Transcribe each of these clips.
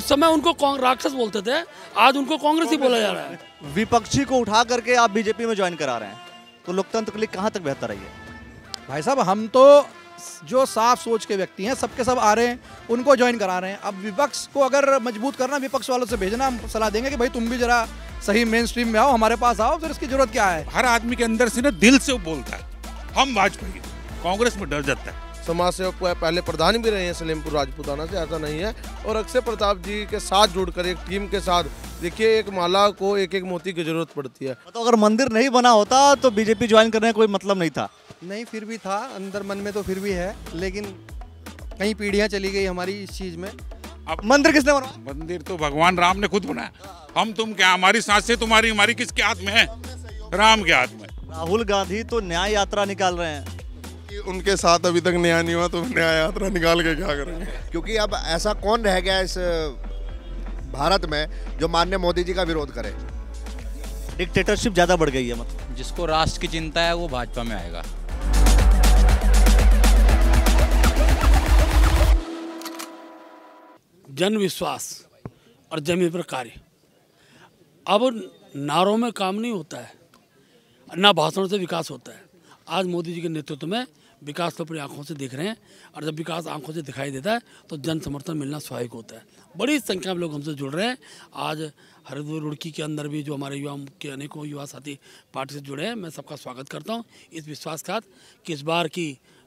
उस समय उनको राक्षस बोलते थे आज उनको कांग्रेस ही बोला जा रहा है विपक्षी को उठा करके आप बीजेपी में ज्वाइन करा रहे हैं तो लोकतंत्र के लिए कहाँ तक बेहतर है भाई साहब हम तो जो साफ सोच के व्यक्ति हैं सबके सब आ रहे हैं उनको ज्वाइन करा रहे हैं अब विपक्ष को अगर मजबूत करना विपक्ष वालों से भेजना हम सलाह देंगे कि भाई तुम भी जरा सही मेन स्ट्रीम में आओ हमारे पास आओ फिर इसकी जरूरत क्या है हर आदमी के अंदर से ना दिल से बोलता है हम वाजपेयी कांग्रेस में डर जाता है समाज सेवक पहले प्रधान भी रहे हैं सलेमपुर राजपूताना से ऐसा नहीं है और अक्षय प्रताप जी के साथ जुड़कर एक टीम के साथ देखिए एक माला को एक एक मोती की जरूरत पड़ती है तो अगर मंदिर नहीं बना होता तो बीजेपी ज्वाइन करने का कोई मतलब नहीं था नहीं फिर भी था अंदर मन में तो फिर भी है लेकिन कई पीढ़ियाँ चली गई हमारी इस चीज़ में अब मंदिर किसने बना मंदिर तो भगवान राम ने खुद बनाया हम तुम क्या हमारी से तुम्हारी हमारी किसके हाथ में है राम के हाथ में राहुल गांधी तो न्याय यात्रा निकाल रहे हैं कि उनके साथ अभी तक न्याय नहीं हुआ तो न्याय यात्रा निकाल के क्या करेंगे क्योंकि अब ऐसा कौन रह गया इस भारत में जो मान्य मोदी जी का विरोध करे डिक्टेटरशिप ज़्यादा बढ़ गई है मतलब जिसको राष्ट्र की चिंता है वो भाजपा में आएगा जन विश्वास और जमीन पर कार्य अब नारों में काम नहीं होता है ना भाषणों से विकास होता है आज मोदी जी के नेतृत्व में विकास तो अपनी आंखों से देख रहे हैं और जब विकास आंखों से दिखाई देता है तो जन समर्थन मिलना स्वाभाविक होता है बड़ी संख्या में लोग हमसे जुड़ रहे हैं आज हरिद्वार रुड़की के अंदर भी जो हमारे युवा के अनेकों युवा साथी पार्टी से जुड़े हैं मैं सबका स्वागत करता हूँ इस विश्वास के साथ कि इस बार की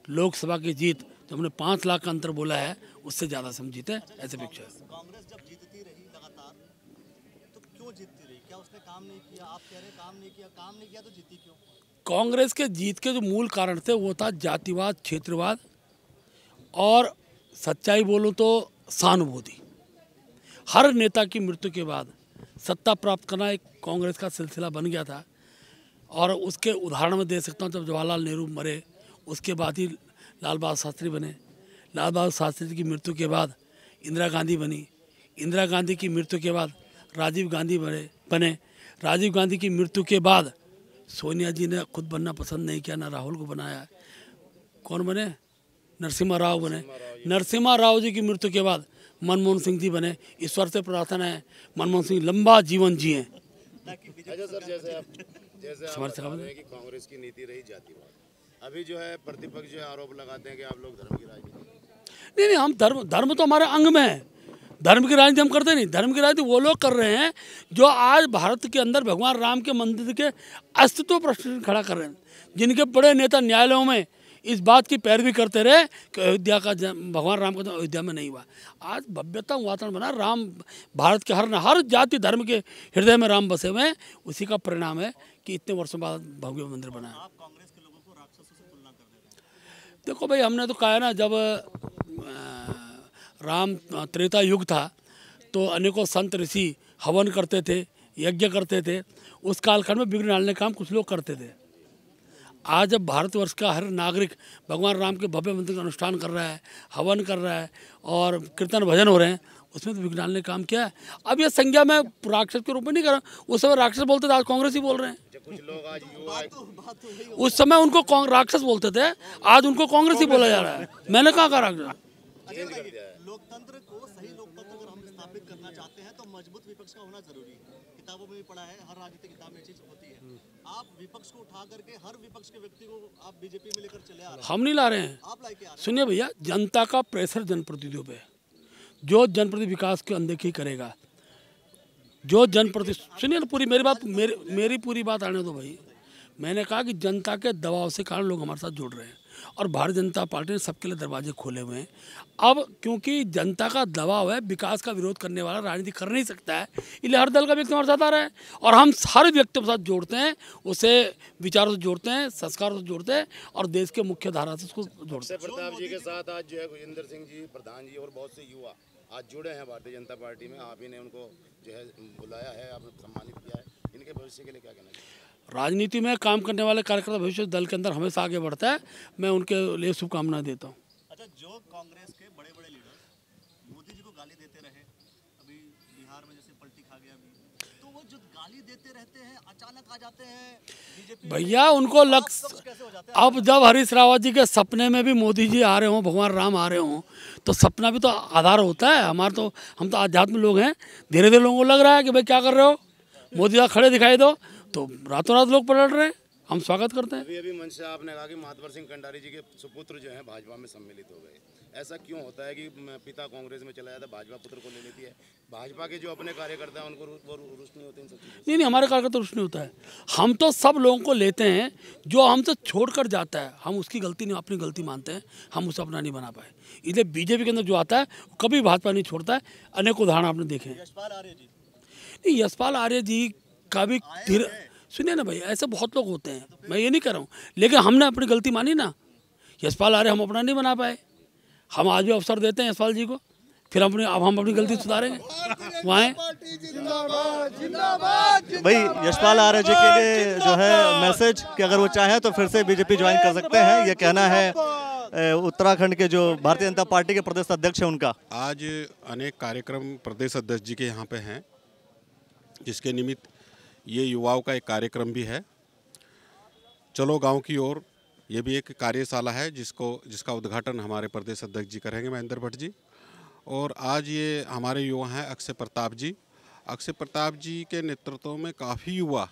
लोकसभा की जीत जो हमने पाँच लाख का अंतर बोला है उससे ज़्यादा से हम जीते ऐसे जीती क्यों कांग्रेस के जीत के जो मूल कारण थे वो था जातिवाद क्षेत्रवाद और सच्चाई बोलूँ तो सहानुभूति हर नेता की मृत्यु के बाद सत्ता प्राप्त करना एक कांग्रेस का सिलसिला बन गया था और उसके उदाहरण में दे सकता हूँ जब जवाहरलाल नेहरू मरे उसके बाद ही लाल बहादुर शास्त्री बने लाल बहादुर शास्त्री की मृत्यु के बाद इंदिरा गांधी बनी इंदिरा गांधी की मृत्यु के बाद राजीव गांधी बने बने राजीव गांधी की मृत्यु के बाद सोनिया जी ने खुद बनना पसंद नहीं किया ना राहुल को बनाया कौन बने नरसिम्हा राव बने नरसिम्हा राव जी की मृत्यु के बाद मनमोहन सिंह जी बने ईश्वर से प्रार्थना है मनमोहन सिंह लंबा जीवन जिए अच्छा कांग्रेस की नीति रही जातिवाद अभी जो है प्रतिपक्ष जो है आरोप लगाते हैं कि आप लोग धर्म की राजनीति नहीं नहीं हम धर्म धर्म तो हमारे अंग में है धर्म की राजनीति हम करते नहीं धर्म की राजनीति वो लोग कर रहे हैं जो आज भारत के अंदर भगवान राम के मंदिर के अस्तित्व प्रश्न खड़ा कर रहे हैं जिनके बड़े नेता न्यायालयों में इस बात की पैरवी करते रहे कि अयोध्या का भगवान राम का अयोध्या में नहीं हुआ आज भव्यता वातावरण बना राम भारत के हर न हर जाति धर्म के हृदय में राम बसे हुए हैं उसी का परिणाम है कि इतने वर्षों बाद भव्य मंदिर बना है देखो भाई हमने तो कहा ना जब आ, राम त्रेता युग था तो अनेकों संत ऋषि हवन करते थे यज्ञ करते थे उस कालखंड में विघ्न डालने काम कुछ लोग करते थे आज जब भारतवर्ष का हर नागरिक भगवान राम के भव्य मंदिर का अनुष्ठान कर रहा है हवन कर रहा है और कीर्तन भजन हो रहे हैं उसमें तो विघ्न डालने काम क्या है अब यह संज्ञा मैं राक्षस के रूप में नहीं कर रहा उस समय राक्षस बोलते थे आज कांग्रेस ही बोल रहे हैं उस समय उनको राक्षस बोलते थे आज उनको कांग्रेस ही बोला जा रहा है मैंने कहा राक्षस लोकतंत्र को सही लोकतंत्र अगर हम स्थापित करना चाहते हैं तो मजबूत विपक्ष का होना जरूरी है किताबों में भी पढ़ा है हर राजनीतिक किताब में चीज होती है हम्म। आप विपक्ष को उठा करके हर विपक्ष के व्यक्ति को आप बीजेपी में लेकर चले आ रहे हैं हम नहीं ला रहे हैं आप लाके सुनिए भैया जनता का प्रेशर जनप्रतिनिधियों पर जो जनप्रति विकास की अनदेखी करेगा जो जनप्रति सुनिए ना पूरी मेरी बात मेरी मेरी पूरी बात आने दो भाई मैंने कहा कि जनता के दबाव से कारण लोग हमारे साथ जुड़ रहे हैं और भारतीय जनता पार्टी ने सबके लिए दरवाजे खोले हुए हैं अब क्योंकि जनता का दबाव है विकास का विरोध करने वाला राजनीति कर नहीं सकता है इसलिए हर दल का व्यक्ति हमारे साथ आ रहा है और हम हर व्यक्ति के साथ जोड़ते हैं उसे विचारों से जोड़ते हैं संस्कारों से जोड़ते हैं और देश के मुख्य धारा से उसको जोड़ते हैं प्रताप जी के साथ आज जो है गुजेंद्र सिंह जी प्रधान जी और बहुत से युवा आज जुड़े हैं भारतीय जनता पार्टी में आप ही ने उनको जो है बुलाया है आपने सम्मानित किया है इनके भविष्य के लिए क्या कहना है राजनीति में काम करने वाले कार्यकर्ता भविष्य दल के अंदर हमेशा आगे बढ़ता है मैं उनके लिए शुभकामनाएं देता हूँ अच्छा जो कांग्रेस के बड़े बड़े लीडर मोदी जी को गाली देते रहे अभी बिहार में जैसे पलटी खा गया तो वो जो गाली देते रहते हैं अचानक आ जाते हैं भैया उनको लग अब जब हरीश रावत जी के सपने में भी मोदी जी आ रहे हों भगवान राम आ रहे हों तो सपना भी तो आधार होता है हमारे तो हम तो आध्यात्मिक लोग हैं धीरे धीरे लोगों को लग रहा है कि भाई क्या कर रहे हो मोदी जी खड़े दिखाई दो तो रातों रात लोग पलट रहे हैं हम स्वागत करते हैं अभी अभी मन से आपने कहा कि महात्वर सिंह कंडारी जी के सुपुत्र जो हैं भाजपा में सम्मिलित हो गए ऐसा क्यों होता है कि पिता कांग्रेस में चला जाता है भाजपा पुत्र को ले लेती है भाजपा के जो अपने कार्यकर्ता हैं उनको वो रुष नहीं होते नहीं नहीं हमारे कार्यकर्ता रुष्ट नहीं होता है हम तो सब लोगों को लेते हैं जो हमसे छोड़ कर जाता है हम उसकी गलती नहीं अपनी गलती मानते हैं हम उसे अपना नहीं बना पाए इसलिए बीजेपी के अंदर जो आता है कभी भाजपा नहीं छोड़ता है अनेक उदाहरण आपने देखे यशपाल आर्य जी नहीं यशपाल आर्य जी भी धीरे सुनिए ना भाई ऐसे बहुत लोग होते हैं मैं ये नहीं कर रहा हूँ लेकिन हमने अपनी गलती मानी ना यशपाल आर्य हम अपना नहीं बना पाए हम आज भी अवसर देते हैं यशपाल जी को फिर अपने अब हम अपनी गलती सुधारेंगे वहाँ भाई यशपाल आर्य जी के लिए जो है मैसेज कि अगर वो चाहे तो फिर से बीजेपी ज्वाइन कर सकते हैं ये कहना है उत्तराखंड के जो भारतीय जनता पार्टी के प्रदेश अध्यक्ष हैं उनका आज अनेक कार्यक्रम प्रदेश अध्यक्ष जी के यहाँ पे हैं जिसके निमित्त ये युवाओं का एक कार्यक्रम भी है चलो गांव की ओर ये भी एक कार्यशाला है जिसको जिसका उद्घाटन हमारे प्रदेश अध्यक्ष जी करेंगे महेंद्र भट्ट जी और आज ये हमारे युवा हैं अक्षय प्रताप जी अक्षय प्रताप जी के नेतृत्व में काफ़ी युवा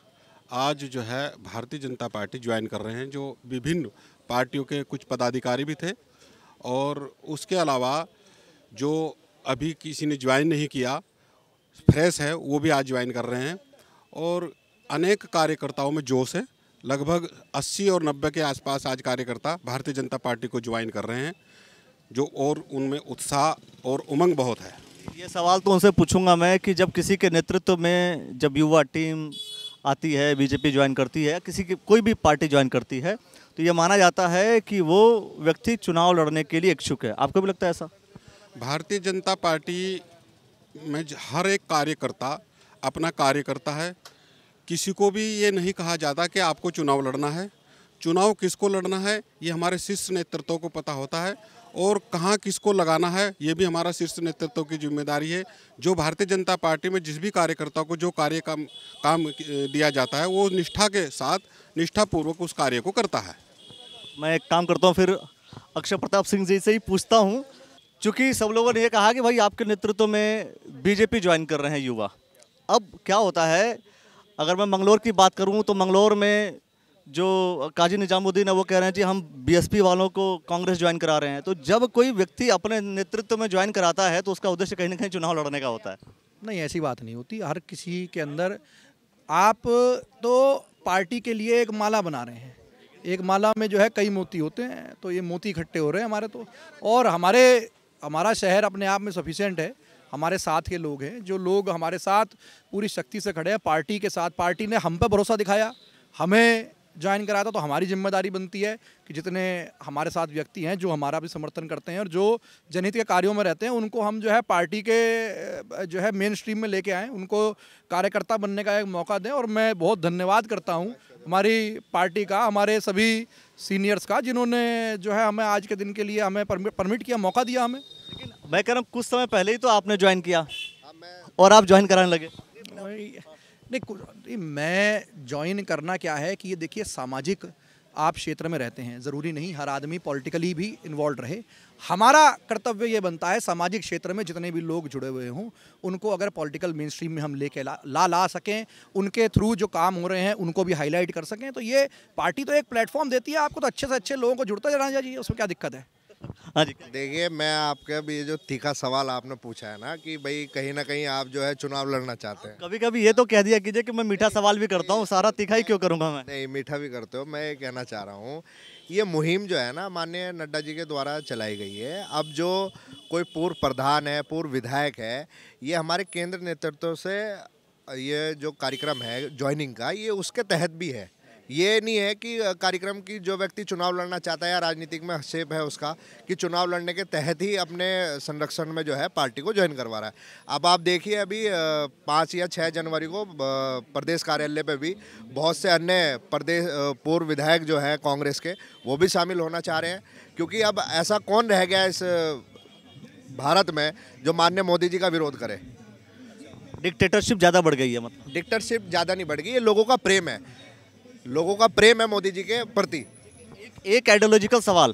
आज जो है भारतीय जनता पार्टी ज्वाइन कर रहे हैं जो विभिन्न पार्टियों के कुछ पदाधिकारी भी थे और उसके अलावा जो अभी किसी ने ज्वाइन नहीं किया फ्रेश है वो भी आज ज्वाइन कर रहे हैं और अनेक कार्यकर्ताओं में जोश है लगभग 80 और 90 के आसपास आज कार्यकर्ता भारतीय जनता पार्टी को ज्वाइन कर रहे हैं जो और उनमें उत्साह और उमंग बहुत है ये सवाल तो उनसे पूछूंगा मैं कि जब किसी के नेतृत्व में जब युवा टीम आती है बीजेपी ज्वाइन करती है किसी की कोई भी पार्टी ज्वाइन करती है तो ये माना जाता है कि वो व्यक्ति चुनाव लड़ने के लिए इच्छुक है आपको भी लगता है ऐसा भारतीय जनता पार्टी में हर एक कार्यकर्ता अपना कार्य करता है किसी को भी ये नहीं कहा जाता कि आपको चुनाव लड़ना है चुनाव किसको लड़ना है ये हमारे शीर्ष नेतृत्व को पता होता है और कहाँ किसको लगाना है ये भी हमारा शीर्ष नेतृत्व की जिम्मेदारी है जो भारतीय जनता पार्टी में जिस भी कार्यकर्ता को जो कार्य काम काम दिया जाता है वो निष्ठा के साथ निष्ठापूर्वक उस कार्य को करता है मैं एक काम करता हूँ फिर अक्षय प्रताप सिंह जी से ही पूछता हूँ चूँकि सब लोगों ने यह कहा कि भाई आपके नेतृत्व में बीजेपी ज्वाइन कर रहे हैं युवा अब क्या होता है अगर मैं मंगलोर की बात करूं तो मंगलोर में जो काजी निजामुद्दीन है वो कह रहे हैं जी हम बीएसपी वालों को कांग्रेस ज्वाइन करा रहे हैं तो जब कोई व्यक्ति अपने नेतृत्व में ज्वाइन कराता है तो उसका उद्देश्य कहीं ना कहीं चुनाव लड़ने का होता है नहीं ऐसी बात नहीं होती हर किसी के अंदर आप तो पार्टी के लिए एक माला बना रहे हैं एक माला में जो है कई मोती होते हैं तो ये मोती इकट्ठे हो रहे हैं हमारे तो और हमारे हमारा शहर अपने आप में सफिशेंट है हमारे साथ के लोग हैं जो लोग हमारे साथ पूरी शक्ति से खड़े हैं पार्टी के साथ पार्टी ने हम पर भरोसा दिखाया हमें ज्वाइन कराया था तो हमारी जिम्मेदारी बनती है कि जितने हमारे साथ व्यक्ति हैं जो हमारा भी समर्थन करते हैं और जो जनहित के कार्यों में रहते हैं उनको हम जो है पार्टी के जो है मेन स्ट्रीम में लेके आएँ उनको कार्यकर्ता बनने का एक मौका दें और मैं बहुत धन्यवाद करता हूँ हमारी पार्टी का हमारे सभी सीनियर्स का जिन्होंने जो है हमें आज के दिन के लिए हमें परमिट किया मौका दिया हमें मैं कह रहा हूँ कुछ समय पहले ही तो आपने ज्वाइन किया हाँ, और आप ज्वाइन कराने लगे नहीं मैं ज्वाइन करना क्या है कि ये देखिए सामाजिक आप क्षेत्र में रहते हैं ज़रूरी नहीं हर आदमी पॉलिटिकली भी इन्वॉल्व रहे हमारा कर्तव्य ये बनता है सामाजिक क्षेत्र में जितने भी लोग जुड़े हुए हों उनको अगर पॉलिटिकल मेन स्ट्रीम में हम लेके ला ला ला सकें उनके थ्रू जो काम हो रहे हैं उनको भी हाईलाइट कर सकें तो ये पार्टी तो एक प्लेटफॉर्म देती है आपको तो अच्छे से अच्छे लोगों को जुड़ता जाना चाहिए उसमें क्या दिक्कत है हाँ जी देखिए मैं आपके अब ये जो तीखा सवाल आपने पूछा है ना कि भाई कहीं ना कहीं आप जो है चुनाव लड़ना चाहते हैं कभी कभी ये तो कह दिया कीजिए कि मैं मीठा सवाल भी करता हूँ सारा तीखा ही क्यों करूँगा मैं नहीं मीठा भी करते हो मैं ये कहना चाह रहा हूँ ये मुहिम जो है ना माननीय नड्डा जी के द्वारा चलाई गई है अब जो कोई पूर्व प्रधान है पूर्व विधायक है ये हमारे केंद्र नेतृत्व से ये जो कार्यक्रम है ज्वाइनिंग का ये उसके तहत भी है ये नहीं है कि कार्यक्रम की जो व्यक्ति चुनाव लड़ना चाहता है या राजनीतिक में हस्सेप है उसका कि चुनाव लड़ने के तहत ही अपने संरक्षण में जो है पार्टी को ज्वाइन करवा रहा है अब आप देखिए अभी पाँच या छः जनवरी को प्रदेश कार्यालय पर भी बहुत से अन्य प्रदेश पूर्व विधायक जो हैं कांग्रेस के वो भी शामिल होना चाह रहे हैं क्योंकि अब ऐसा कौन रह गया इस भारत में जो माननीय मोदी जी का विरोध करे डिक्टेटरशिप ज़्यादा बढ़ गई है मतलब डिक्टेटरशिप ज़्यादा नहीं बढ़ गई ये लोगों का प्रेम है लोगों का प्रेम है मोदी जी के प्रति एक, एक आइडियोलॉजिकल सवाल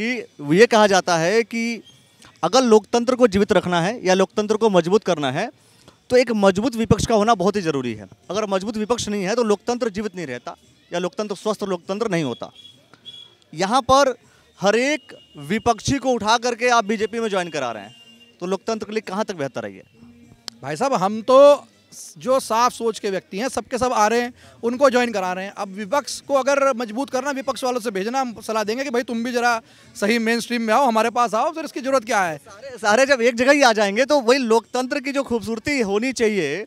कि ये कहा जाता है कि अगर लोकतंत्र को जीवित रखना है या लोकतंत्र को मजबूत करना है तो एक मजबूत विपक्ष का होना बहुत ही ज़रूरी है अगर मजबूत विपक्ष नहीं है तो लोकतंत्र जीवित नहीं रहता या लोकतंत्र स्वस्थ लोकतंत्र नहीं होता यहाँ पर हर एक विपक्षी को उठा करके आप बीजेपी में ज्वाइन करा रहे हैं तो लोकतंत्र के लिए कहाँ तक बेहतर है ये भाई साहब हम तो जो साफ सोच के व्यक्ति हैं सबके सब आ रहे हैं उनको ज्वाइन करा रहे हैं अब विपक्ष को अगर मजबूत करना विपक्ष वालों से भेजना हम सलाह देंगे कि भाई तुम भी जरा सही मेन स्ट्रीम में आओ हमारे पास आओ फिर इसकी ज़रूरत क्या है सारे, सारे जब एक जगह ही आ जाएंगे तो वही लोकतंत्र की जो खूबसूरती होनी चाहिए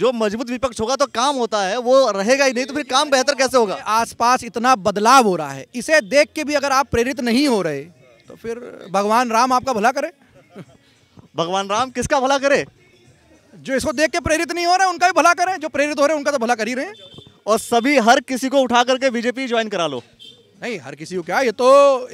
जो मजबूत विपक्ष होगा तो काम होता है वो रहेगा ही नहीं तो फिर काम बेहतर कैसे होगा आसपास इतना बदलाव हो रहा है इसे देख के भी अगर आप प्रेरित नहीं हो रहे तो फिर भगवान राम आपका भला करे भगवान राम किसका भला करे जो इसको देख के प्रेरित नहीं हो रहे उनका भी भला करें जो प्रेरित हो रहे हैं उनका तो भला कर ही रहे और सभी हर किसी को उठा करके बीजेपी ज्वाइन करा लो नहीं हर किसी को क्या ये तो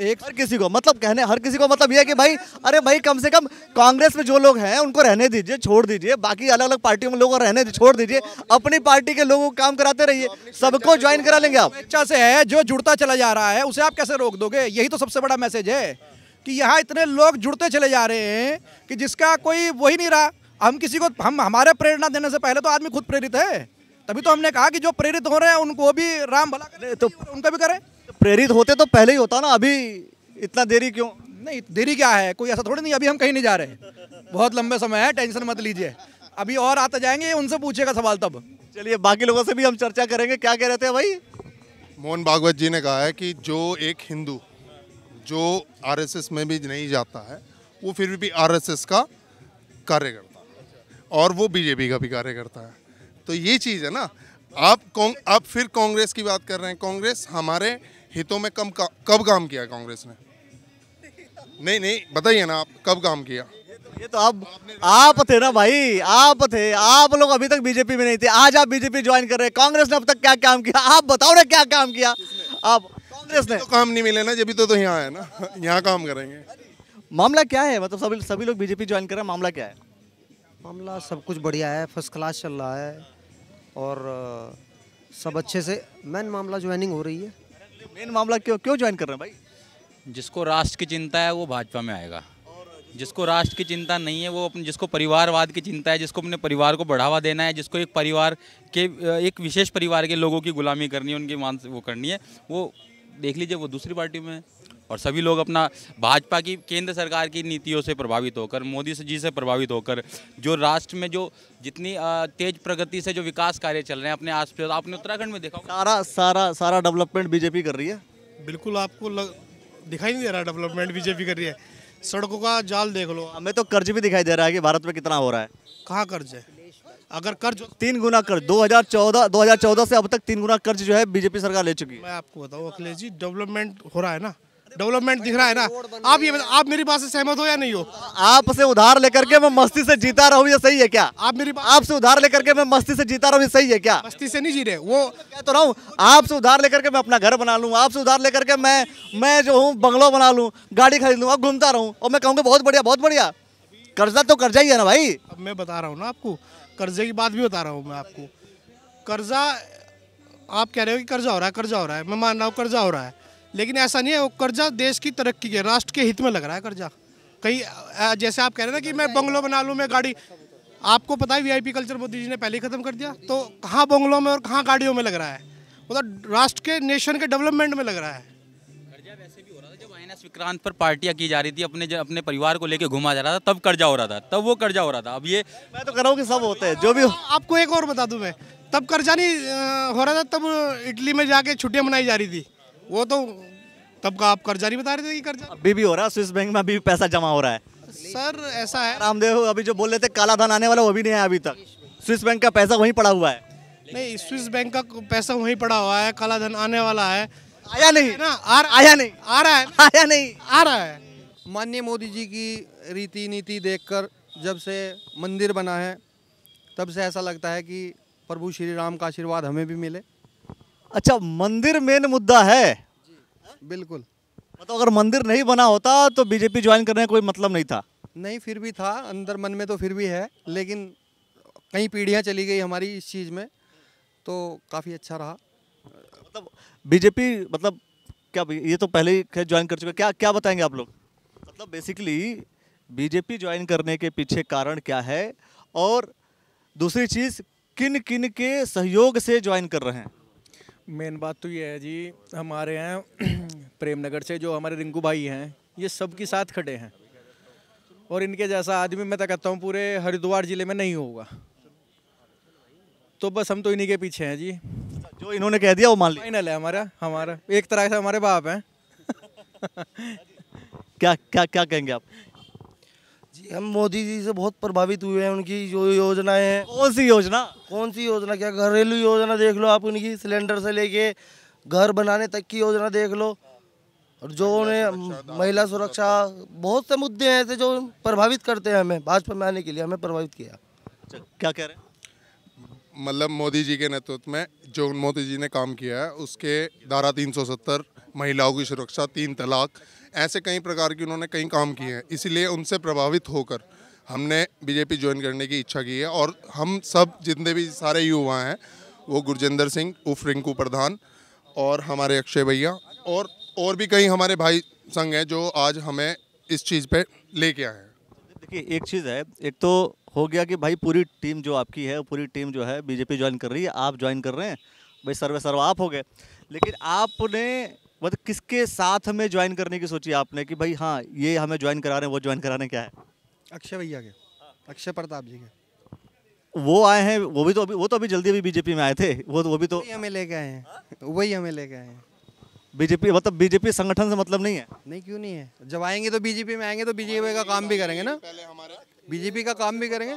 एक हर किसी को मतलब कहने हर किसी को मतलब ये है कि भाई अरे भाई कम से कम कांग्रेस में जो लोग हैं उनको रहने दीजिए छोड़ दीजिए बाकी अलग अलग पार्टियों में लोगों को रहने दीजिए छोड़ दीजिए अपनी पार्टी के लोगों को काम कराते रहिए सबको ज्वाइन करा लेंगे आप अच्छा से है जो जुड़ता चला जा रहा है उसे आप कैसे रोक दोगे यही तो सबसे बड़ा मैसेज है कि यहाँ इतने लोग जुड़ते चले जा रहे हैं कि जिसका कोई वही नहीं रहा हम किसी को हम हमारे प्रेरणा देने से पहले तो आदमी खुद प्रेरित है तभी तो हमने कहा कि जो प्रेरित हो रहे हैं उनको भी राम भला करें तो उनका भी करें तो प्रेरित होते तो पहले ही होता ना अभी इतना देरी क्यों नहीं देरी क्या है कोई ऐसा थोड़ी नहीं अभी हम कहीं नहीं जा रहे बहुत लंबे समय है टेंशन मत लीजिए अभी और आते जाएंगे उनसे पूछेगा सवाल तब चलिए बाकी लोगों से भी हम चर्चा करेंगे क्या कह रहे थे भाई मोहन भागवत जी ने कहा है कि जो एक हिंदू जो आरएसएस में भी नहीं जाता है वो फिर भी आरएसएस का कार्य कार्यकर्ता और वो बीजेपी का भी कार्यकर्ता है तो ये चीज़ है ना आप कौन आप फिर कांग्रेस की बात कर रहे हैं कांग्रेस हमारे हितों में कम का, कब काम किया कांग्रेस ने नहीं नहीं बताइए ना आप कब काम किया ये तो आप आप थे ना भाई आप थे आप लोग अभी तक बीजेपी में नहीं थे आज आप बीजेपी ज्वाइन कर रहे हैं कांग्रेस ने अब तक क्या काम किया आप बताओ ना क्या काम किया आप कांग्रेस ने तो काम नहीं मिले ना जब तो, तो यहाँ है ना यहाँ काम करेंगे मामला क्या है मतलब सभी सभी लोग बीजेपी ज्वाइन कर रहे हैं मामला क्या है मामला सब कुछ बढ़िया है फर्स्ट क्लास चल रहा है और सब अच्छे से मेन मामला ज्वाइनिंग हो रही है मेन मामला क्यों क्यों ज्वाइन कर रहे हैं भाई जिसको राष्ट्र की चिंता है वो भाजपा में आएगा जिसको राष्ट्र की चिंता नहीं है वो अपने जिसको परिवारवाद की चिंता है जिसको अपने परिवार को बढ़ावा देना है जिसको एक परिवार के एक विशेष परिवार के लोगों की गुलामी करनी है उनकी मान वो करनी है वो देख लीजिए वो दूसरी पार्टी में है और सभी लोग अपना भाजपा की केंद्र सरकार की नीतियों से प्रभावित होकर मोदी जी से प्रभावित होकर जो राष्ट्र में जो जितनी तेज प्रगति से जो विकास कार्य चल रहे हैं अपने आस पास आपने उत्तराखंड में देखा सारा सारा सारा डेवलपमेंट बीजेपी कर रही है बिल्कुल आपको लग, दिखाई नहीं दे रहा डेवलपमेंट बीजेपी कर रही है सड़कों का जाल देख लो हमें तो कर्ज भी दिखाई दे रहा है कि भारत में कितना हो रहा है कहाँ कर्ज है अगर कर्ज तीन गुना कर्ज 2014 2014 से अब तक तीन गुना कर्ज जो है बीजेपी सरकार ले चुकी है मैं आपको बताऊँ अखिलेश जी डेवलपमेंट हो रहा है ना डेवलपमेंट दिख रहा है ना आप ये आप मेरी बात से सहमत हो या नहीं हो आपसे उधार लेकर के मैं मस्ती से जीता रहूँ ये सही है क्या आप मेरी आपसे उधार लेकर के मैं मस्ती से जीता रहूँ ये सही है क्या मस्ती से नहीं जी रहे वो तो रहा हूँ आपसे उधार लेकर के मैं अपना घर बना लूँ आपसे उधार लेकर के मैं मैं जो हूँ बंगलो बना लूँ गाड़ी खरीद लूँ अब घूमता रहूँ और मैं कहूँगा बहुत बढ़िया बहुत बढ़िया कर्जा तो कर्जा ही है ना भाई मैं बता रहा हूँ ना आपको कर्जे की बात भी बता रहा हूँ मैं आपको कर्जा आप कह रहे हो कि कर्जा हो रहा है कर्जा हो रहा है मैं मान रहा हूँ कर्जा हो रहा है लेकिन ऐसा नहीं है वो कर्जा देश की तरक्की के राष्ट्र के हित में लग रहा है कर्जा कहीं जैसे आप कह रहे ना कि मैं बंगलो बना लूँ मैं गाड़ी आपको पता है वीआईपी कल्चर मोदी जी ने पहले ही खत्म कर दिया तो कहाँ बंगलों में और कहाँ गाड़ियों में लग रहा है मतलब राष्ट्र के नेशन के डेवलपमेंट में लग रहा है कर्जा वैसे भी हो रहा था जब विक्रांत पर पार्टियां की जा रही थी अपने अपने परिवार को लेके घुमा जा रहा था तब कर्जा हो रहा था तब वो कर्जा हो रहा था अब ये मैं तो कह रहा हूँ कि सब होते हैं जो भी आपको एक और बता दूँ मैं तब कर्जा नहीं हो रहा था तब इटली में जाके छुट्टियाँ मनाई जा रही थी वो तो तब का आप कर्जा नहीं बता रहे थे कि कर्जा अभी भी हो रहा है स्विस बैंक में अभी पैसा जमा हो रहा है सर ऐसा है रामदेव अभी जो बोल रहे थे काला धन आने वाला वो भी नहीं है अभी तक स्विस बैंक का पैसा वहीं पड़ा हुआ है नहीं स्विस बैंक का पैसा वहीं पड़ा हुआ है काला धन आने वाला है आया नहीं ना आ रहा आया नहीं आ रहा है आया नहीं आ रहा है माननीय मोदी जी की रीति नीति देखकर जब से मंदिर बना है तब से ऐसा लगता है कि प्रभु श्री राम का आशीर्वाद हमें भी मिले अच्छा मंदिर मेन मुद्दा है बिल्कुल मतलब अगर मंदिर नहीं बना होता तो बीजेपी ज्वाइन करने का कोई मतलब नहीं था नहीं फिर भी था अंदर मन में तो फिर भी है लेकिन कई पीढ़ियाँ चली गई हमारी इस चीज़ में तो काफ़ी अच्छा रहा मतलब बीजेपी मतलब क्या ये तो पहले ही ज्वाइन कर चुके क्या क्या बताएंगे आप लोग मतलब बेसिकली बीजेपी ज्वाइन करने के पीछे कारण क्या है और दूसरी चीज़ किन किन के सहयोग से ज्वाइन कर रहे हैं मेन बात तो ये है जी हमारे हैं प्रेम नगर से जो हमारे रिंकू भाई हैं ये सबके साथ खड़े हैं और इनके जैसा आदमी मैं तो कहता हूँ पूरे हरिद्वार ज़िले में नहीं होगा तो बस हम तो इन्हीं के पीछे हैं जी जो इन्होंने कह दिया वो मान लिया फाइनल है हमारा हमारा एक तरह से हमारे बाप हैं क्या क्या क्या कहेंगे आप हम मोदी जी से बहुत प्रभावित हुए हैं उनकी जो योजनाएं हैं कौन सी योजना कौन सी योजना क्या घरेलू योजना देख लो आप उनकी सिलेंडर से लेके घर बनाने तक की योजना देख लो और जो उन्हें महिला सुरक्षा बहुत से मुद्दे हैं ऐसे जो प्रभावित करते हैं हमें भाजपा में आने के लिए हमें प्रभावित किया अच्छा, क्या कह रहे हैं मतलब मोदी जी के नेतृत्व में जो मोदी जी ने काम किया है उसके धारा 370 महिलाओं की सुरक्षा तीन तलाक ऐसे कई प्रकार की उन्होंने कई काम किए हैं इसीलिए उनसे प्रभावित होकर हमने बीजेपी ज्वाइन करने की इच्छा की है और हम सब जितने भी सारे युवा हैं वो गुरजिंदर सिंह उफ रिंकू प्रधान और हमारे अक्षय भैया और और भी कई हमारे भाई संघ हैं जो आज हमें इस चीज़ पे लेके आए हैं देखिए एक चीज़ है एक तो हो गया कि भाई पूरी टीम जो आपकी है पूरी टीम जो है बीजेपी ज्वाइन कर रही है आप ज्वाइन कर रहे हैं भाई सर्वे सर्व आप हो गए लेकिन आपने मतलब किसके साथ हमें ज्वाइन करने की सोची आपने कि भाई हाँ ये हमें ज्वाइन करा रहे हैं वो ज्वाइन कराने क्या है अक्षय भैया के अक्षय प्रताप जी के वो आए हैं वो भी तो अभी वो तो अभी जल्दी अभी बीजेपी में आए थे वो तो वो भी तो हमें लेके आए हैं वही हमें लेके आए हैं बीजेपी तो मतलब बीजेपी संगठन से मतलब नहीं है नहीं क्यों नहीं है जब आएंगे तो बीजेपी में आएंगे तो बीजेपी का काम भी करेंगे ना पहले हमारा बीजेपी का काम भी करेंगे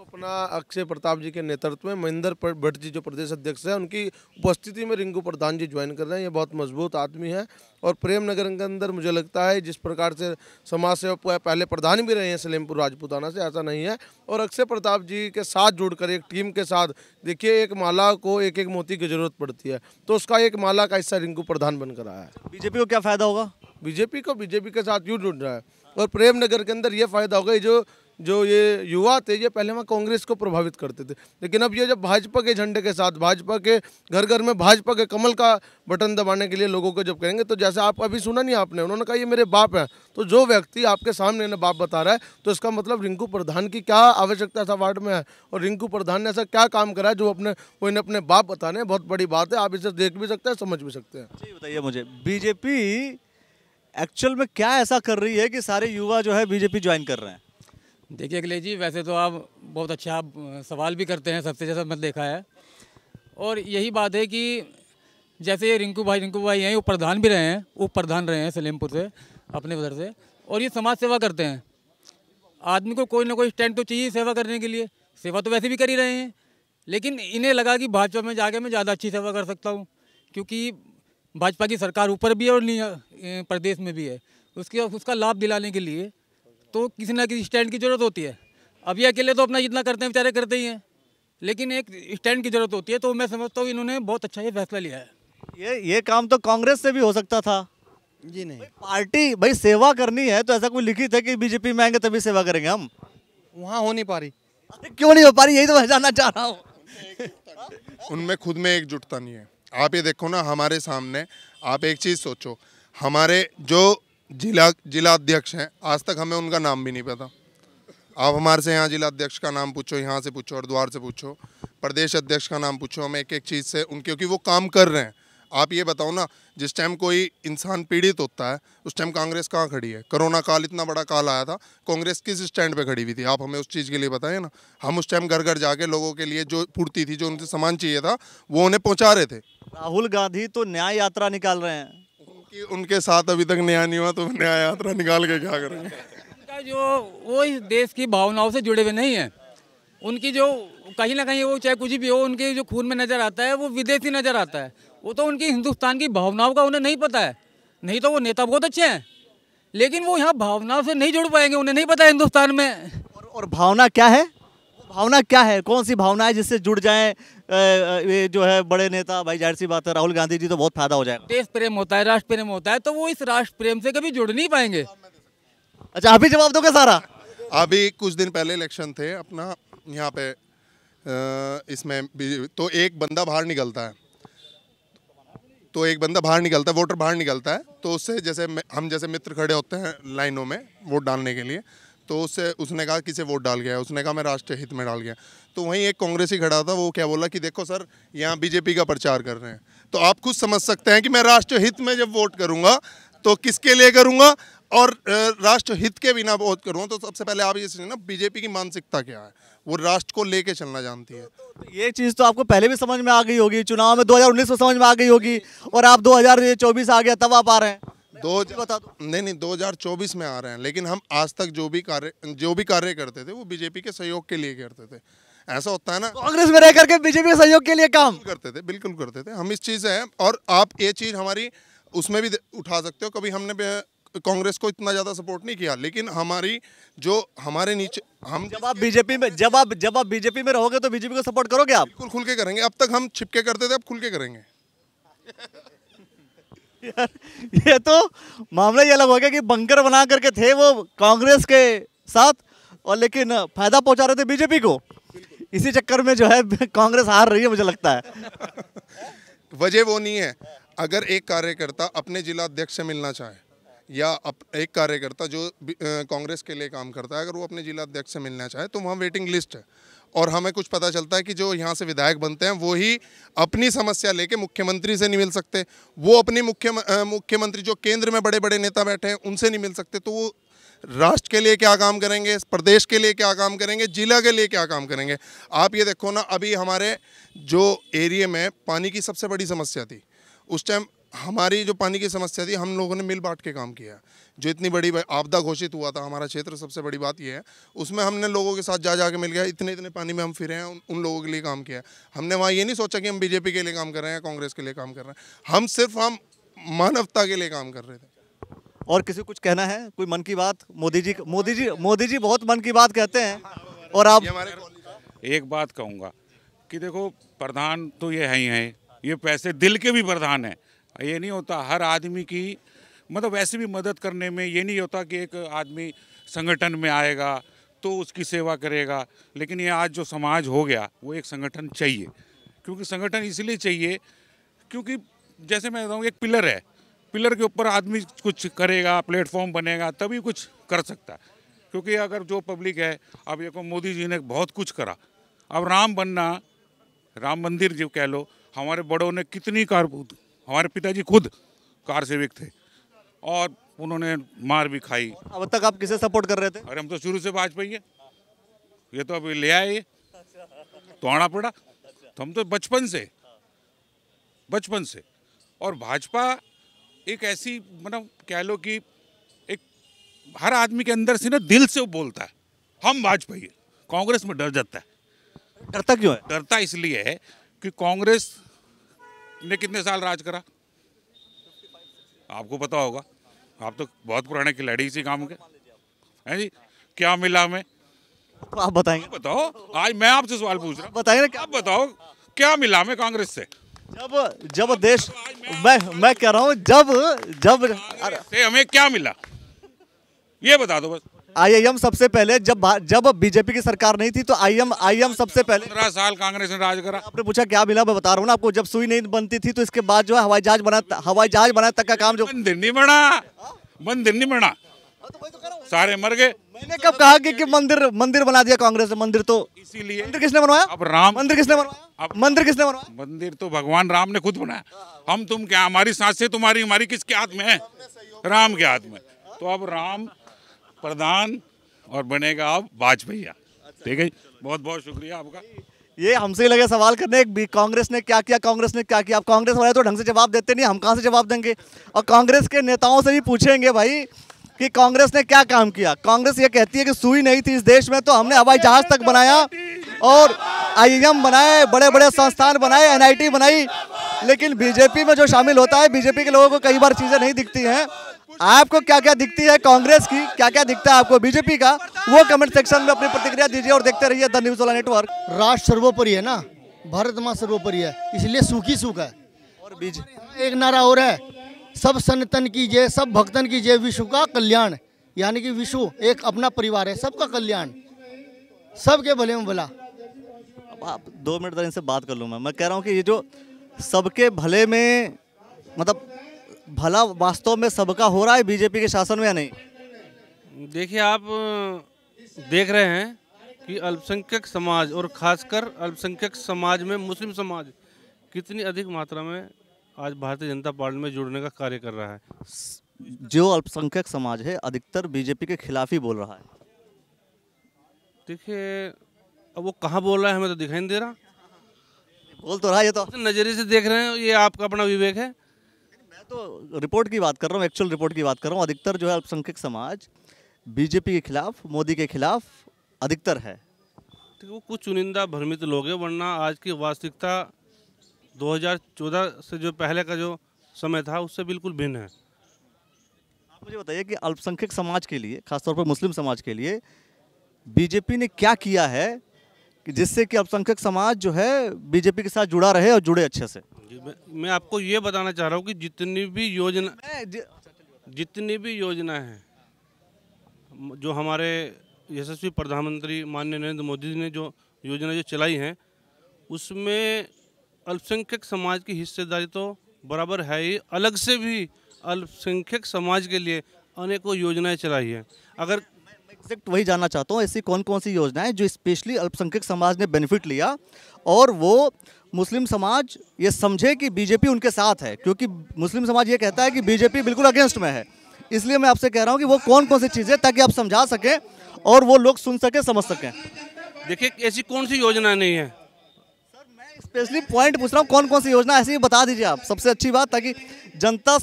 अपना अक्षय प्रताप जी के नेतृत्व में महेंद्र भट्ट जी जो प्रदेश अध्यक्ष हैं उनकी उपस्थिति में रिंकू प्रधान जी ज्वाइन कर रहे हैं ये बहुत मजबूत आदमी है और प्रेम नगर के अंदर मुझे लगता है जिस प्रकार से समाज सेवा पहले प्रधान भी रहे हैं सलेमपुर राजपूताना से ऐसा नहीं है और अक्षय प्रताप जी के साथ जुड़कर एक टीम के साथ देखिए एक माला को एक एक मोती की जरूरत पड़ती है तो उसका एक माला का हिस्सा रिंकू प्रधान बनकर आया है बीजेपी को क्या फ़ायदा होगा बीजेपी को बीजेपी के साथ यूँ जुड़ रहा है और प्रेम नगर के अंदर ये फ़ायदा होगा जो जो ये युवा थे ये पहले वहाँ कांग्रेस को प्रभावित करते थे लेकिन अब ये जब भाजपा के झंडे के साथ भाजपा के घर घर में भाजपा के कमल का बटन दबाने के लिए लोगों को जब कहेंगे तो जैसे आप अभी सुना नहीं आपने उन्होंने कहा ये मेरे बाप हैं तो जो व्यक्ति आपके सामने ने बाप बता रहा है तो इसका मतलब रिंकू प्रधान की क्या आवश्यकता था वार्ड में है और रिंकू प्रधान ने ऐसा क्या काम करा है जो अपने वो इन्हें अपने बाप बताने बहुत बड़ी बात है आप इसे देख भी सकते हैं समझ भी सकते हैं जी बताइए मुझे बीजेपी एक्चुअल में क्या ऐसा कर रही है कि सारे युवा जो है बीजेपी ज्वाइन कर रहे हैं देखिए अखिलेश जी वैसे तो आप बहुत अच्छा आप सवाल भी करते हैं सबसे जैसा मैंने देखा है और यही बात है कि जैसे ये रिंकू भाई रिंकू भाई हैं वो प्रधान भी रहे हैं उप प्रधान रहे हैं सलेमपुर से अपने उधर से और ये समाज सेवा करते हैं आदमी को कोई ना कोई स्टैंड तो चाहिए सेवा करने के लिए सेवा तो वैसे भी कर ही रहे हैं लेकिन इन्हें लगा कि भाजपा में जाके मैं ज़्यादा अच्छी सेवा कर सकता हूँ क्योंकि भाजपा की सरकार ऊपर भी है और प्रदेश में भी है उसके उसका लाभ दिलाने के लिए तो किसी ना किसी स्टैंड की ज़रूरत होती है अभी अकेले तो अपना जितना करते हैं बेचारे करते ही हैं लेकिन एक स्टैंड की ज़रूरत होती है तो मैं समझता हूँ इन्होंने बहुत अच्छा ये फैसला लिया है ये ये काम तो कांग्रेस से भी हो सकता था जी नहीं भाई पार्टी भाई सेवा करनी है तो ऐसा कोई लिखी है कि बीजेपी में आएंगे तभी सेवा करेंगे हम वहाँ हो नहीं पा रही क्यों नहीं हो पा रही यही तो मैं जानना चाह रहा हूँ उनमें खुद में एक जुटता नहीं है आप ये देखो ना हमारे सामने आप एक चीज़ सोचो हमारे जो जिला जिला अध्यक्ष हैं आज तक हमें उनका नाम भी नहीं पता आप हमारे से यहाँ जिला अध्यक्ष का नाम पूछो यहाँ से पूछो हरिद्वार द्वार से पूछो प्रदेश अध्यक्ष का नाम पूछो हमें एक एक चीज़ से उन क्योंकि वो काम कर रहे हैं आप ये बताओ ना जिस टाइम कोई इंसान पीड़ित होता है उस टाइम कांग्रेस कहाँ खड़ी है कोरोना काल इतना बड़ा काल आया था कांग्रेस किस स्टैंड पे खड़ी हुई थी आप हमें उस चीज़ के लिए बताएं ना हम उस टाइम घर घर जाके लोगों के लिए जो पूर्ति थी जो उनसे सामान चाहिए था वो उन्हें पहुँचा रहे थे राहुल गांधी तो न्याय यात्रा निकाल रहे हैं कि उनके साथ अभी तक न्याय नहीं हुआ तो न्याय यात्रा निकाल के क्या करेंगे उनका जो वो इस देश की भावनाओं से जुड़े हुए नहीं है उनकी जो कहीं ना कहीं वो चाहे कुछ भी हो उनके जो खून में नज़र आता है वो विदेशी नज़र आता है वो तो उनकी हिंदुस्तान की भावनाओं का उन्हें नहीं पता है नहीं तो वो नेता बहुत अच्छे हैं लेकिन वो यहाँ भावनाओं से नहीं जुड़ पाएंगे उन्हें नहीं पता हिंदुस्तान में और, और भावना क्या है भावना क्या है कौन सी भावना है जिससे जुड़ जाए ये जो है बड़े नेता भाई जाहिर सी बात है राहुल गांधी जी तो बहुत फायदा हो जाएगा देश प्रेम होता है राष्ट्र प्रेम होता है तो वो इस राष्ट्र प्रेम से कभी जुड़ नहीं पाएंगे अच्छा अभी जवाब दोगे सारा अभी कुछ दिन पहले इलेक्शन थे अपना यहाँ पे इसमें तो एक बंदा बाहर निकलता है तो एक बंदा बाहर निकलता है वोटर बाहर निकलता है तो उससे जैसे हम जैसे मित्र खड़े होते हैं लाइनों में वोट डालने के लिए तो उससे उसने कहा किसे वोट डाल गया उसने कहा मैं राष्ट्रीय हित में डाल गया तो वहीं एक कांग्रेसी खड़ा था वो क्या बोला कि देखो सर यहाँ बीजेपी का प्रचार कर रहे हैं तो आप खुद समझ सकते हैं कि मैं राष्ट्र हित में जब वोट करूँगा तो किसके लिए करूँगा और राष्ट्र हित के बिना वोट करूँगा तो सबसे पहले आप ये सुनिए ना बीजेपी की मानसिकता क्या है वो राष्ट्र को लेके चलना जानती है तो, तो, तो ये चीज़ तो आपको पहले भी समझ में आ गई होगी चुनाव में दो में समझ में आ गई होगी और आप दो आ गया तब आप आ रहे हैं दो बता दो नहीं नहीं 2024 में आ रहे हैं लेकिन हम आज तक जो भी कार्य जो भी कार्य करते थे वो बीजेपी के सहयोग के लिए करते थे ऐसा होता है ना कांग्रेस में रह करके बीजेपी के सहयोग के लिए काम करते थे बिल्कुल करते थे हम इस चीज़ से हैं और आप ये चीज़ हमारी उसमें भी उठा सकते हो कभी हमने कांग्रेस को इतना ज़्यादा सपोर्ट नहीं किया लेकिन हमारी जो हमारे नीचे हम जब आप बीजेपी में जब आप जब आप बीजेपी में रहोगे तो बीजेपी को सपोर्ट करोगे आप बिल्कुल खुल के करेंगे अब तक हम छिपके करते थे अब खुल के करेंगे यार ये तो मामला ये अलग हो गया कि बंकर बना करके थे वो कांग्रेस के साथ और लेकिन फायदा पहुंचा रहे थे बीजेपी को इसी चक्कर में जो है कांग्रेस हार रही है मुझे लगता है वजह वो नहीं है अगर एक कार्यकर्ता अपने जिला अध्यक्ष से मिलना चाहे या अप एक कार्यकर्ता जो कांग्रेस के लिए काम करता है अगर वो अपने जिला अध्यक्ष से मिलना चाहे तो वहाँ वेटिंग लिस्ट है और हमें कुछ पता चलता है कि जो यहाँ से विधायक बनते हैं वो ही अपनी समस्या लेके मुख्यमंत्री से नहीं मिल सकते वो अपने मुख्य मुख्यमंत्री जो केंद्र में बड़े बड़े नेता बैठे हैं उनसे नहीं मिल सकते तो वो राष्ट्र के लिए क्या काम करेंगे प्रदेश के लिए क्या काम करेंगे जिला के लिए क्या काम करेंगे आप ये देखो ना अभी हमारे जो एरिए में पानी की सबसे बड़ी समस्या थी उस टाइम हमारी जो पानी की समस्या थी हम लोगों ने मिल बांट के काम किया जो इतनी बड़ी आपदा घोषित हुआ था हमारा क्षेत्र सबसे बड़ी बात यह है उसमें हमने लोगों के साथ जा जा के मिल गया इतने इतने पानी में हम फिरे हैं उन, उन लोगों के लिए काम किया हमने वहाँ ये नहीं सोचा कि हम बीजेपी के लिए काम कर रहे हैं कांग्रेस के लिए काम कर रहे हैं हम सिर्फ हम मानवता के लिए काम कर रहे थे और किसी कुछ कहना है कोई मन की बात मोदी जी मोदी जी मोदी जी बहुत मन की बात कहते हैं और आप एक बात कहूँगा कि देखो प्रधान तो ये है ही हैं ये पैसे दिल के भी प्रधान हैं ये नहीं होता हर आदमी की मतलब वैसे भी मदद करने में ये नहीं होता कि एक आदमी संगठन में आएगा तो उसकी सेवा करेगा लेकिन ये आज जो समाज हो गया वो एक संगठन चाहिए क्योंकि संगठन इसलिए चाहिए क्योंकि जैसे मैं बताऊँ एक पिलर है पिलर के ऊपर आदमी कुछ करेगा प्लेटफॉर्म बनेगा तभी कुछ कर सकता है क्योंकि अगर जो पब्लिक है अब देखो मोदी जी ने बहुत कुछ करा अब राम बनना राम मंदिर जो कह लो हमारे बड़ों ने कितनी कार हमारे पिताजी खुद कार सेविक थे और उन्होंने मार भी खाई अब तक आप किसे सपोर्ट कर रहे थे अरे हम तो शुरू से वाजपेयी है ये तो अभी ले आए ये तो आना पड़ा तो हम तो बचपन से बचपन से और भाजपा एक ऐसी मतलब कह लो कि एक हर आदमी के अंदर से ना दिल से वो बोलता है हम वाजपेयी कांग्रेस में डर जाता है डरता क्यों है डरता इसलिए है कि कांग्रेस ने कितने साल राज करा आपको पता होगा आप तो बहुत पुराने खिलाड़ी इसी काम के हैं जी क्या मिला हमें तो आप बताएंगे आप बताओ आज मैं आपसे सवाल पूछ रहा हूँ बताएंगे क्या आप बताओ क्या मिला हमें कांग्रेस से जब जब देश मैं मैं कह रहा हूँ जब जब से हमें क्या मिला ये बता दो बस आईएम सबसे पहले जब जब बीजेपी की सरकार नहीं थी तो आईएम आईएम सबसे पहले पंद्रह साल कांग्रेस ने राज करा आपने पूछा क्या मिला मैं बता रहा हूँ ना आपको जब सुई नहीं बनती थी तो इसके बाद जो है हवाई जहाज बना हवाई जहाज बना तक का काम जो मंदिर नहीं बना मंदिर नहीं बना सारे मर गए मैंने कब कहा कि, कि मंदिर मंदिर बना दिया कांग्रेस ने मंदिर तो इसीलिए मंदिर किसने बनवाया अब राम मंदिर किसने बनवाया अब मंदिर किसने बनवाया मंदिर तो भगवान राम ने खुद बनाया हम तुम क्या हमारी सांसें तुम्हारी हमारी किसके हाथ में है राम के हाथ में तो अब राम प्रधान और बनेगा आप वाजपेयी अच्छा। ठीक है बहुत बहुत शुक्रिया आपका ये हमसे ही लगे सवाल करने कांग्रेस ने क्या किया कांग्रेस ने क्या किया अब कांग्रेस वाले तो ढंग से जवाब देते नहीं हम कहाँ से जवाब देंगे और कांग्रेस के नेताओं से भी पूछेंगे भाई कि कांग्रेस ने क्या काम किया कांग्रेस ये कहती है कि सुई नहीं थी इस देश में तो हमने हवाई जहाज तक बनाया और आईएम बनाए बड़े बड़े संस्थान बनाए एनआईटी बनाई लेकिन बीजेपी में जो शामिल होता है बीजेपी के लोगों को कई बार चीज़ें नहीं दिखती हैं आपको क्या क्या दिखती है कांग्रेस की क्या क्या दिखता है आपको बीजेपी का वो कमेंट सेक्शन में अपनी प्रतिक्रिया दीजिए और देखते रहिए द न्यूज वाला नेटवर्क राष्ट्र सर्वोपरि है ना भारत माँ सर्वोपरि है इसलिए सूखी सूख है और बीज एक नारा और है सब सनातन की जय सब भक्तन की जय विश्व का कल्याण यानी कि विश्व एक अपना परिवार है सबका कल्याण सबके भले में भला अब आप दो मिनट तक इनसे बात कर लूँ मैं मैं कह रहा हूँ कि ये जो सबके भले में मतलब भला वास्तव में सबका हो रहा है बीजेपी के शासन में या नहीं देखिए आप देख रहे हैं कि अल्पसंख्यक समाज और खासकर अल्पसंख्यक समाज में मुस्लिम समाज कितनी अधिक मात्रा में आज भारतीय जनता पार्टी में जुड़ने का कार्य कर रहा है जो अल्पसंख्यक समाज है अधिकतर बीजेपी के खिलाफ ही बोल रहा है देखिए अब वो कहाँ बोल रहा है हमें तो दिखाई नहीं दे रहा बोल तो रहा है ये तो नज़रिए से देख रहे हैं ये आपका अपना विवेक है तो रिपोर्ट की बात कर रहा हूँ एक्चुअल रिपोर्ट की बात कर रहा हूँ अधिकतर जो है अल्पसंख्यक समाज बीजेपी के खिलाफ मोदी के खिलाफ अधिकतर है वो कुछ चुनिंदा भ्रमित लोग हैं वरना आज की वास्तविकता 2014 से जो पहले का जो समय था उससे बिल्कुल भिन्न है आप मुझे बताइए कि अल्पसंख्यक समाज के लिए खासतौर पर मुस्लिम समाज के लिए बीजेपी ने क्या किया है कि जिससे कि अल्पसंख्यक समाज जो है बीजेपी के साथ जुड़ा रहे और जुड़े अच्छे से मैं, आपको ये बताना चाह रहा हूँ कि जितनी भी योजना जितनी भी योजना है जो हमारे यशस्वी प्रधानमंत्री माननीय नरेंद्र मोदी जी ने जो योजना जो चलाई हैं उसमें अल्पसंख्यक समाज की हिस्सेदारी तो बराबर है ही अलग से भी अल्पसंख्यक समाज के लिए अनेकों योजनाएं चलाई हैं अगर एग्जैक्ट वही जानना चाहता हूँ ऐसी कौन कौन सी योजनाएं जो स्पेशली अल्पसंख्यक समाज ने बेनिफिट लिया और वो मुस्लिम समाज ये समझे कि बीजेपी उनके साथ है क्योंकि मुस्लिम समाज ये कहता है कि बीजेपी बिल्कुल अगेंस्ट में है इसलिए मैं आपसे कह रहा हूँ कि वो कौन कौन सी चीज़ें ताकि आप समझा सकें और वो लोग सुन सकें समझ सकें देखिए ऐसी कौन सी योजना नहीं है सर मैं स्पेशली पॉइंट पूछ रहा हूँ कौन कौन सी योजना ऐसी बता दीजिए आप सबसे अच्छी बात ताकि जनता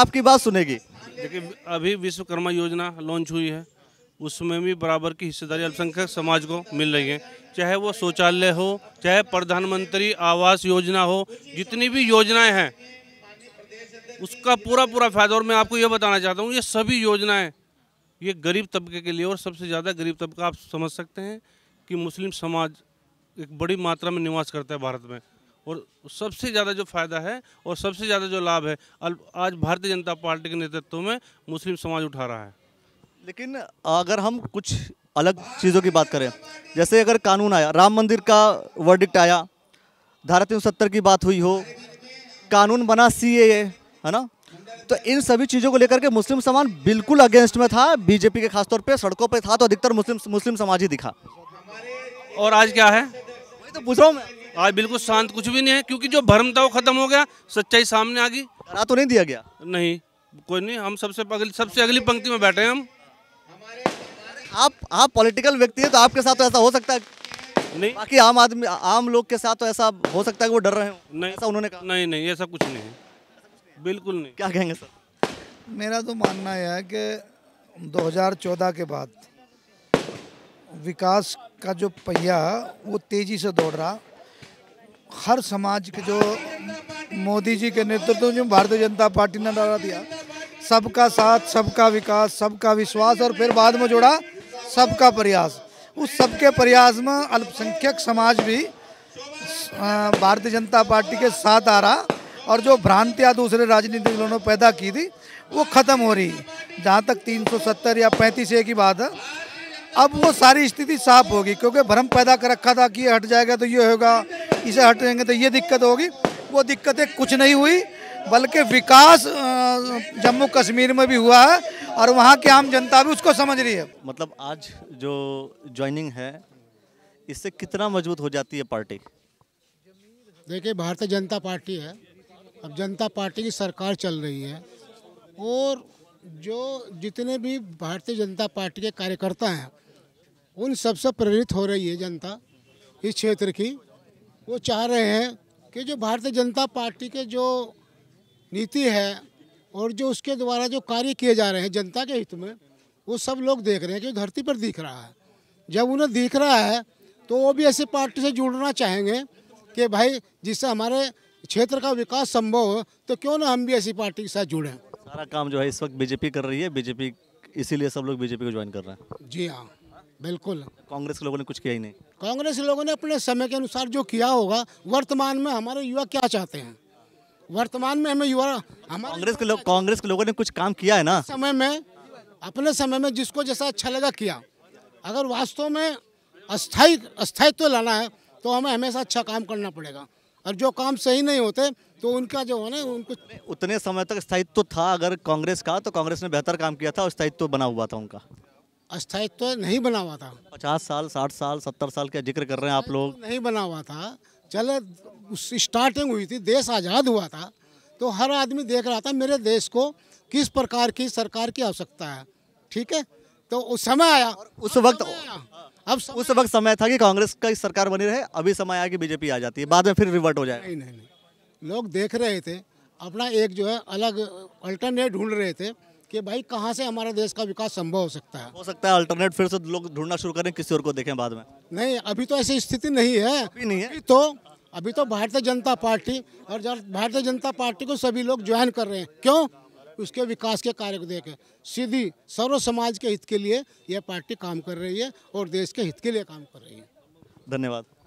आपकी बात सुनेगी देखिए अभी विश्वकर्मा योजना लॉन्च हुई है उसमें भी बराबर की हिस्सेदारी अल्पसंख्यक समाज को मिल रही है चाहे वो शौचालय हो चाहे प्रधानमंत्री आवास योजना हो जितनी भी योजनाएं हैं उसका पूरा पूरा फ़ायदा और मैं आपको ये बताना चाहता हूँ ये सभी योजनाएं ये गरीब तबके के लिए और सबसे ज़्यादा गरीब तबका आप समझ सकते हैं कि मुस्लिम समाज एक बड़ी मात्रा में निवास करता है भारत में और सबसे ज़्यादा जो फ़ायदा है और सबसे ज़्यादा जो लाभ है आज भारतीय जनता पार्टी के नेतृत्व में मुस्लिम समाज उठा रहा है लेकिन अगर हम कुछ अलग चीज़ों की बात करें जैसे अगर कानून आया राम मंदिर का वर्डिक्ट आया धारा तीन सत्तर की बात हुई हो कानून बना सी है ना तो इन सभी चीज़ों को लेकर के मुस्लिम समाज बिल्कुल अगेंस्ट में था बीजेपी के खासतौर पे सड़कों पे था तो अधिकतर मुस्लिम मुस्लिम समाज ही दिखा और आज क्या है वही तो पूछ रहा हूँ आज बिल्कुल शांत कुछ भी नहीं है क्योंकि जो भ्रम था वो खत्म हो गया सच्चाई सामने आ गई तो नहीं दिया गया नहीं कोई नहीं हम सबसे अगली सबसे अगली पंक्ति में बैठे हैं हम आप आप पॉलिटिकल व्यक्ति है तो आपके साथ तो ऐसा हो सकता है नहीं बाकी आम आदमी आम लोग के साथ तो ऐसा हो सकता है कि वो डर रहे हैं नहीं ऐसा उन्होंने कहा नहीं नहीं ऐसा कुछ नहीं है बिल्कुल नहीं क्या कहेंगे सर मेरा तो मानना यह है कि 2014 के बाद विकास का जो पहिया वो तेज़ी से दौड़ रहा हर समाज के जो मोदी जी के नेतृत्व में भारतीय जनता पार्टी ने डाला दिया सबका साथ सबका विकास सबका विश्वास और फिर बाद में जोड़ा सबका प्रयास उस सबके प्रयास में अल्पसंख्यक समाज भी भारतीय जनता पार्टी के साथ आ रहा और जो भ्रांतियाँ दूसरे राजनीतिक दलों ने पैदा की थी वो ख़त्म हो रही जहाँ तक 370 या पैंतीस ए की बात है अब वो सारी स्थिति साफ होगी क्योंकि भ्रम पैदा कर रखा था कि ये हट जाएगा तो ये होगा इसे हट जाएंगे तो ये दिक्कत होगी वो दिक्कतें कुछ नहीं हुई बल्कि विकास जम्मू कश्मीर में भी हुआ है और वहाँ की आम जनता भी उसको समझ रही है मतलब आज जो ज्वाइनिंग है इससे कितना मजबूत हो जाती है पार्टी देखिए भारतीय जनता पार्टी है अब जनता पार्टी की सरकार चल रही है और जो जितने भी भारतीय जनता पार्टी के कार्यकर्ता हैं उन सबसे प्रेरित हो रही है जनता इस क्षेत्र की वो चाह रहे हैं कि जो भारतीय जनता पार्टी के जो नीति है और जो उसके द्वारा जो कार्य किए जा रहे हैं जनता के हित में वो सब लोग देख रहे हैं जो धरती पर दिख रहा है जब उन्हें दिख रहा है तो वो भी ऐसे पार्टी से जुड़ना चाहेंगे कि भाई जिससे हमारे क्षेत्र का विकास संभव हो तो क्यों ना हम भी ऐसी पार्टी के साथ जुड़ें सारा काम जो है इस वक्त बीजेपी कर रही है बीजेपी इसीलिए सब लोग बीजेपी को ज्वाइन कर रहे हैं जी हाँ बिल्कुल कांग्रेस के लोगों ने कुछ किया ही नहीं कांग्रेस लोगों ने अपने समय के अनुसार जो किया होगा वर्तमान में हमारे युवा क्या चाहते हैं वर्तमान में हमें युवा कांग्रेस के लोग कांग्रेस के लोगों ने कुछ काम किया है ना समय में अपने समय में जिसको जैसा अच्छा लगा किया अगर वास्तव में अस्थाई अस्थायित्व तो लाना है तो हमें हमेशा अच्छा काम करना पड़ेगा और जो काम सही नहीं होते तो उनका जो है ना उनको उतने समय तक स्थायित्व तो था अगर कांग्रेस का तो कांग्रेस ने बेहतर काम किया था स्थायित्व तो बना हुआ था उनका अस्थायित्व तो नहीं बना हुआ था पचास साल साठ साल सत्तर साल का जिक्र कर रहे हैं आप लोग नहीं बना हुआ था चले उस स्टार्टिंग हुई थी देश आज़ाद हुआ था तो हर आदमी देख रहा था मेरे देश को किस प्रकार की सरकार की आवश्यकता है ठीक है तो उस समय आया उस वक्त अब उस वक्त समय था कि कांग्रेस का सरकार बनी रहे अभी समय आया कि बीजेपी आ जाती है बाद में फिर रिवर्ट हो जाए नहीं नहीं नहीं लोग देख रहे थे अपना एक जो है अलग अल्टरनेट ढूंढ रहे थे कि भाई कहाँ से हमारे देश का विकास संभव हो सकता है हो सकता है अल्टरनेट फिर से लोग ढूंढना शुरू करें किसी और को देखें बाद में नहीं अभी तो ऐसी स्थिति नहीं है अभी नहीं है अभी तो अभी तो भारतीय जनता पार्टी और भारतीय जनता पार्टी को सभी लोग ज्वाइन कर रहे हैं क्यों उसके विकास के कार्य को देखें सीधी सर्व समाज के हित के लिए यह पार्टी काम कर रही है और देश के हित के लिए काम कर रही है धन्यवाद